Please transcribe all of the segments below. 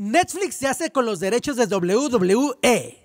Netflix se hace con los derechos de WWE.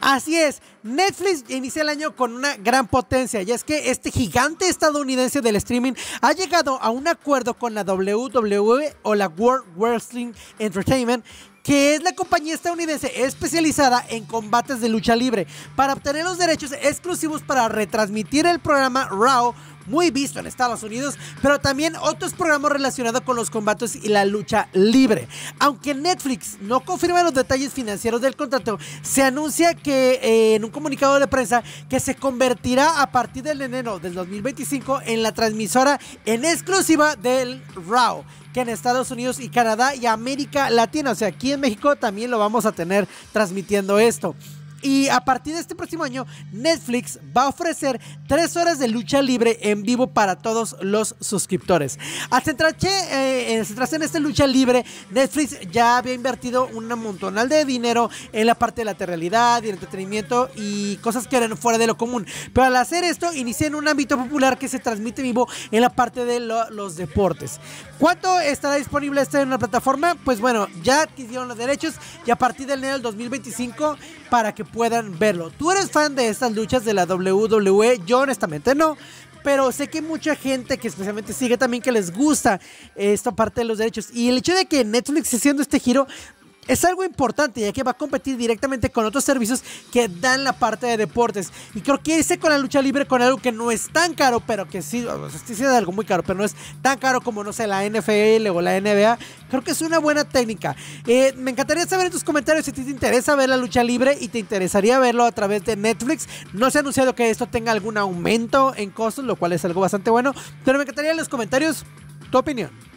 Así es, Netflix inicia el año con una gran potencia y es que este gigante estadounidense del streaming ha llegado a un acuerdo con la WWE o la World Wrestling Entertainment que es la compañía estadounidense especializada en combates de lucha libre, para obtener los derechos exclusivos para retransmitir el programa Raw muy visto en Estados Unidos, pero también otros programas relacionados con los combates y la lucha libre. Aunque Netflix no confirma los detalles financieros del contrato, se anuncia que eh, en un comunicado de prensa que se convertirá a partir del enero del 2025 en la transmisora en exclusiva del Raw que en Estados Unidos y Canadá y América Latina. O sea, aquí en México también lo vamos a tener transmitiendo esto. Y a partir de este próximo año, Netflix va a ofrecer tres horas de lucha libre en vivo para todos los suscriptores. Al centrarse, eh, en esta lucha libre, Netflix ya había invertido un montonal de dinero en la parte de la realidad y el entretenimiento y cosas que eran fuera de lo común. Pero al hacer esto, inicié en un ámbito popular que se transmite vivo en la parte de los deportes. ¿Cuánto estará disponible esta en la plataforma? Pues bueno, ya adquirieron los derechos y a partir del enero del 2025 para que puedan verlo. ¿Tú eres fan de estas luchas de la WWE? Yo honestamente no. Pero sé que mucha gente que especialmente sigue también que les gusta esta parte de los derechos. Y el hecho de que Netflix esté haciendo este giro es algo importante ya que va a competir directamente con otros servicios que dan la parte de deportes. Y creo que hice con la lucha libre con algo que no es tan caro, pero que sí, o sí es algo muy caro, pero no es tan caro como, no sé, la NFL o la NBA. Creo que es una buena técnica. Eh, me encantaría saber en tus comentarios si te interesa ver la lucha libre y te interesaría verlo a través de Netflix. No se ha anunciado que esto tenga algún aumento en costos, lo cual es algo bastante bueno. Pero me encantaría en los comentarios tu opinión.